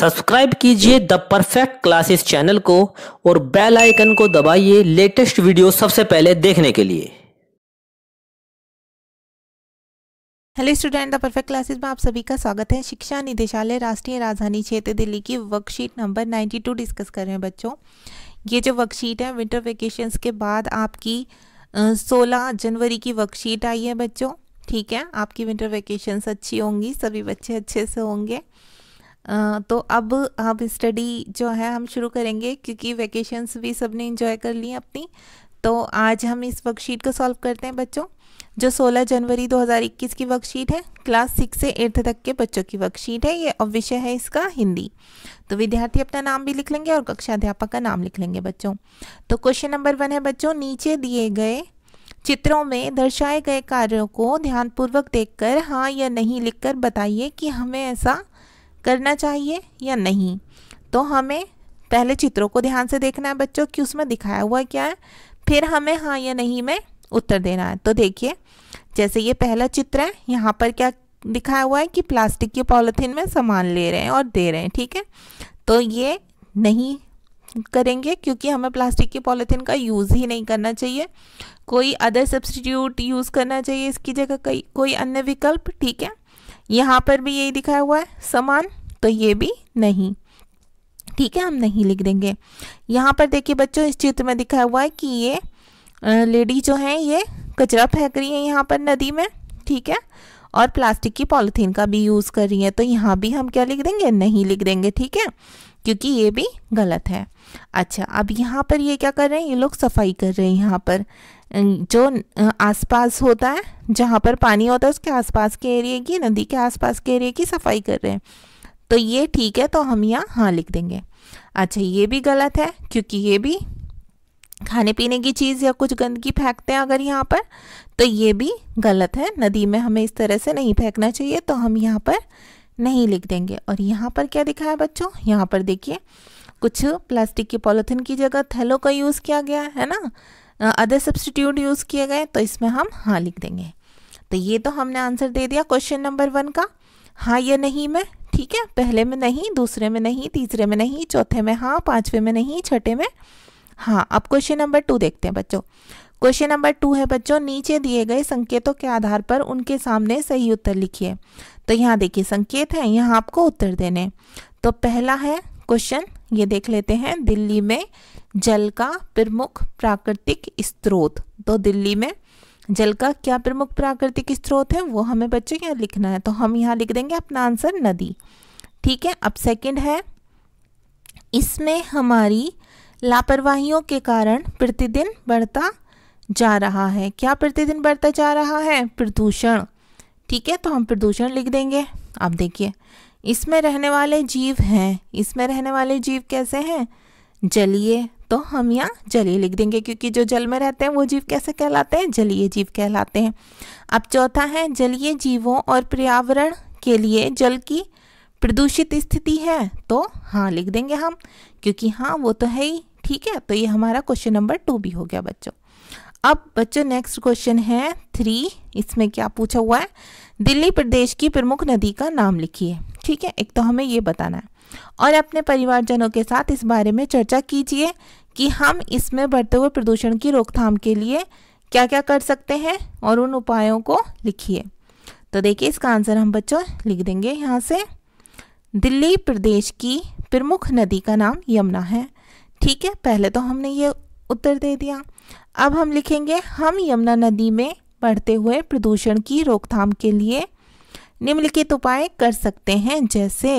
subscribe कीजिए the perfect classes channel को और बेल आइकन को दबाइए लेटेस्ट वीडियो सबसे पहले देखने के लिए hello student the perfect classes में आप सभी का स्वागत है शिक्षा निदेशालय राष्ट्रीय राजधानी क्षेत्र दिल्ली की वर्कशीट नंबर 92 डिस्कस कर रहे हैं बच्चों ये जो वर्कशीट है विंटर वेकेशन के बाद आपकी सोलह जनवरी की वर्कशीट आई है बच्चों ठीक है आपकी विंटर वेकेशन अच्छी होंगी सभी बच्चे अच्छे से होंगे तो अब हम स्टडी जो है हम शुरू करेंगे क्योंकि वैकेशंस भी सबने इंजॉय कर ली अपनी तो आज हम इस वर्कशीट को सॉल्व करते हैं बच्चों जो 16 जनवरी 2021 की वर्कशीट है क्लास सिक्स से एट्थ तक के बच्चों की वर्कशीट है ये अब विषय है इसका हिंदी तो विद्यार्थी अपना नाम भी लिख लेंगे और कक्षा अध्यापक का नाम लिख लेंगे बच्चों तो क्वेश्चन नंबर वन है बच्चों नीचे दिए गए चित्रों में दर्शाए गए कार्यों को ध्यानपूर्वक देखकर हाँ या नहीं लिखकर बताइए कि हमें ऐसा करना चाहिए या नहीं तो हमें पहले चित्रों को ध्यान से देखना है बच्चों कि उसमें दिखाया हुआ क्या है फिर हमें हाँ या नहीं में उत्तर देना है तो देखिए जैसे ये पहला चित्र है यहाँ पर क्या दिखाया हुआ है कि प्लास्टिक के पॉलीथीन में सामान ले रहे हैं और दे रहे हैं ठीक है तो ये नहीं करेंगे क्योंकि हमें प्लास्टिक के पॉलीथीन का यूज़ ही नहीं करना चाहिए कोई अदर सब्सटीट्यूट यूज़ करना चाहिए इसकी जगह कई कोई अन्य विकल्प ठीक है यहाँ पर भी यही दिखाया हुआ है समान तो ये भी नहीं ठीक है हम नहीं लिख देंगे यहाँ पर देखिए बच्चों इस चित्र में दिखाया हुआ है कि ये लेडी जो है ये कचरा फेंक रही है यहाँ पर नदी में ठीक है और प्लास्टिक की पॉलीथीन का भी यूज़ कर रही हैं तो यहाँ भी हम क्या लिख देंगे नहीं लिख देंगे ठीक है क्योंकि ये भी गलत है अच्छा अब यहाँ पर ये क्या कर रहे हैं ये लोग सफाई कर रहे हैं यहाँ पर जो आसपास होता है जहाँ पर पानी होता है उसके आसपास के एरिए की नदी के आसपास के एरिए की सफाई कर रहे हैं तो ये ठीक है तो हम यहाँ हाँ लिख देंगे अच्छा ये भी गलत है क्योंकि ये भी खाने पीने की चीज़ या कुछ गंदगी फेंकते हैं अगर यहाँ पर तो ये भी गलत है नदी में हमें इस तरह से नहीं फेंकना चाहिए तो हम यहाँ पर नहीं लिख देंगे और यहाँ पर क्या दिखा है बच्चों यहाँ पर देखिए कुछ प्लास्टिक के पॉलीथिन की जगह थैलों का यूज़ किया गया है ना अदर सब्सटीट्यूट यूज़ किए गए तो इसमें हम हाँ लिख देंगे तो ये तो हमने आंसर दे दिया क्वेश्चन नंबर वन का हाँ या नहीं में ठीक है पहले में नहीं दूसरे में नहीं तीसरे में नहीं चौथे में हाँ पाँचवें में नहीं छठे में हाँ अब क्वेश्चन नंबर टू देखते हैं बच्चों क्वेश्चन नंबर टू है बच्चों नीचे दिए गए संकेतों के आधार पर उनके सामने सही उत्तर लिखिए तो यहाँ देखिए संकेत है यहाँ आपको उत्तर देने तो पहला है क्वेश्चन ये देख लेते हैं दिल्ली में जल का प्रमुख प्राकृतिक स्त्रोत तो दिल्ली में जल का क्या प्रमुख प्राकृतिक स्त्रोत है वो हमें बच्चों यहाँ लिखना है तो हम यहाँ लिख देंगे अपना आंसर नदी ठीक है अब सेकंड है इसमें हमारी लापरवाहियों के कारण प्रतिदिन बढ़ता जा रहा है क्या प्रतिदिन बढ़ता जा रहा है प्रदूषण ठीक है तो हम प्रदूषण लिख देंगे आप देखिए इसमें रहने वाले जीव हैं इसमें रहने वाले जीव कैसे हैं जलीय तो हम यहाँ जलीय लिख देंगे क्योंकि जो जल में रहते हैं वो जीव कैसे कहलाते हैं जलीय जीव कहलाते हैं अब चौथा है जलीय जीवों और पर्यावरण के लिए जल की प्रदूषित स्थिति है तो हाँ लिख देंगे हम क्योंकि हाँ वो तो है ही ठीक है तो ये हमारा क्वेश्चन नंबर टू भी हो गया बच्चों अब बच्चों नेक्स्ट क्वेश्चन है थ्री इसमें क्या पूछा हुआ है दिल्ली प्रदेश की प्रमुख नदी का नाम लिखिए ठीक है एक तो हमें ये बताना है और अपने परिवारजनों के साथ इस बारे में चर्चा कीजिए कि हम इसमें बढ़ते हुए प्रदूषण की रोकथाम के लिए क्या क्या कर सकते हैं और उन उपायों को लिखिए तो देखिए इसका आंसर हम बच्चों लिख देंगे यहाँ से दिल्ली प्रदेश की प्रमुख नदी का नाम यमुना है ठीक है पहले तो हमने ये उत्तर दे दिया अब हम लिखेंगे हम यमुना नदी में बढ़ते हुए प्रदूषण की रोकथाम के लिए निम्नलिखित उपाय कर सकते हैं जैसे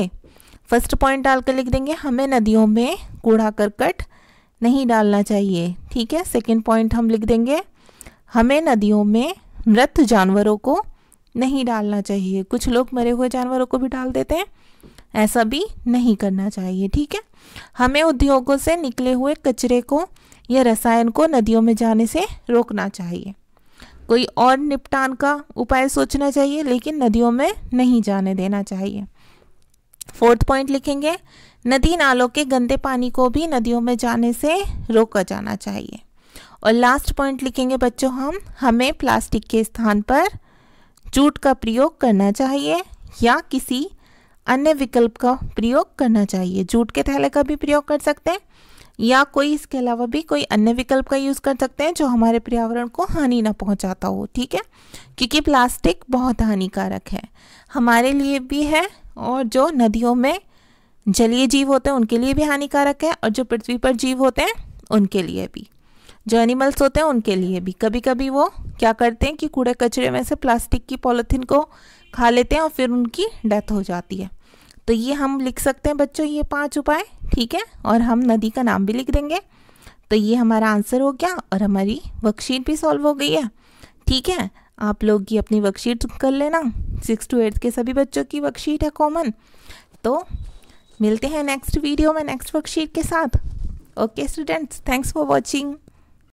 फर्स्ट पॉइंट डालकर लिख देंगे हमें नदियों में कूड़ा करकट नहीं डालना चाहिए ठीक है सेकेंड पॉइंट हम लिख देंगे हमें नदियों में मृत जानवरों को नहीं डालना चाहिए कुछ लोग मरे हुए जानवरों को भी डाल देते हैं ऐसा भी नहीं करना चाहिए ठीक है हमें उद्योगों से निकले हुए कचरे को या रसायन को नदियों में जाने से रोकना चाहिए कोई और निपटान का उपाय सोचना चाहिए लेकिन नदियों में नहीं जाने देना चाहिए फोर्थ पॉइंट लिखेंगे नदी नालों के गंदे पानी को भी नदियों में जाने से रोका जाना चाहिए और लास्ट पॉइंट लिखेंगे बच्चों हम हमें प्लास्टिक के स्थान पर जूट का प्रयोग करना चाहिए या किसी अन्य विकल्प का प्रयोग करना चाहिए जूट के थैले का भी प्रयोग कर सकते हैं या कोई इसके अलावा भी कोई अन्य विकल्प का यूज़ कर सकते हैं जो हमारे पर्यावरण को हानि ना पहुंचाता हो ठीक है क्योंकि प्लास्टिक बहुत हानिकारक है हमारे लिए भी है और जो नदियों में जलीय जीव होते हैं उनके लिए भी हानिकारक है और जो पृथ्वी पर जीव होते हैं उनके लिए भी जो एनिमल्स होते हैं उनके लिए भी कभी कभी वो क्या करते हैं कि कूड़े कचरे में से प्लास्टिक की पॉलिथीन को खा लेते हैं और फिर उनकी डेथ हो जाती है तो ये हम लिख सकते हैं बच्चों ये पांच उपाय ठीक है और हम नदी का नाम भी लिख देंगे तो ये हमारा आंसर हो गया और हमारी वर्कशीट भी सॉल्व हो गई है ठीक है आप लोग ये अपनी वर्कशीट कर लेना सिक्स टू एट्थ के सभी बच्चों की वर्कशीट है कॉमन तो मिलते हैं नेक्स्ट वीडियो में नेक्स्ट वर्कशीट के साथ okay students thanks for watching